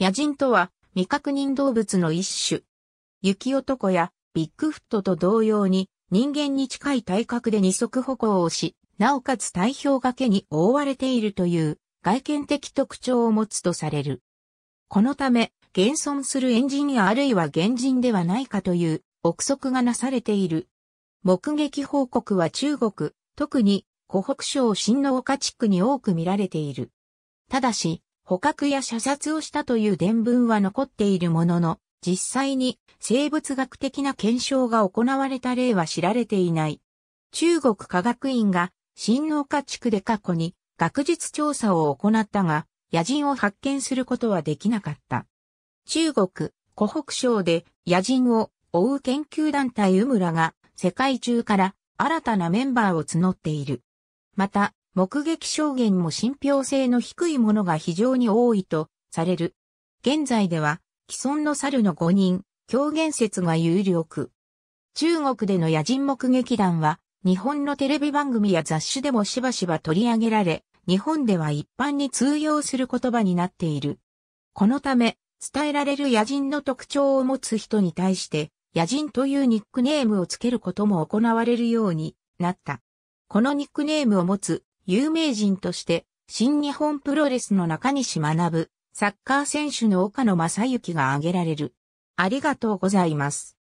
野人とは未確認動物の一種。雪男やビッグフットと同様に人間に近い体格で二足歩行をし、なおかつ体表けに覆われているという外見的特徴を持つとされる。このため、現存するエンジニアあるいは原人ではないかという憶測がなされている。目撃報告は中国、特に湖北省新の丘地区に多く見られている。ただし、捕獲や射殺をしたという伝聞は残っているものの、実際に生物学的な検証が行われた例は知られていない。中国科学院が新農家地区で過去に学術調査を行ったが、野人を発見することはできなかった。中国、湖北省で野人を追う研究団体ウムラが世界中から新たなメンバーを募っている。また、目撃証言も信憑性の低いものが非常に多いとされる。現在では既存の猿の5人、狂言説が有力。中国での野人目撃談は日本のテレビ番組や雑誌でもしばしば取り上げられ、日本では一般に通用する言葉になっている。このため、伝えられる野人の特徴を持つ人に対して、野人というニックネームをつけることも行われるようになった。このニックネームを持つ有名人として、新日本プロレスの中西学、サッカー選手の岡野正幸が挙げられる。ありがとうございます。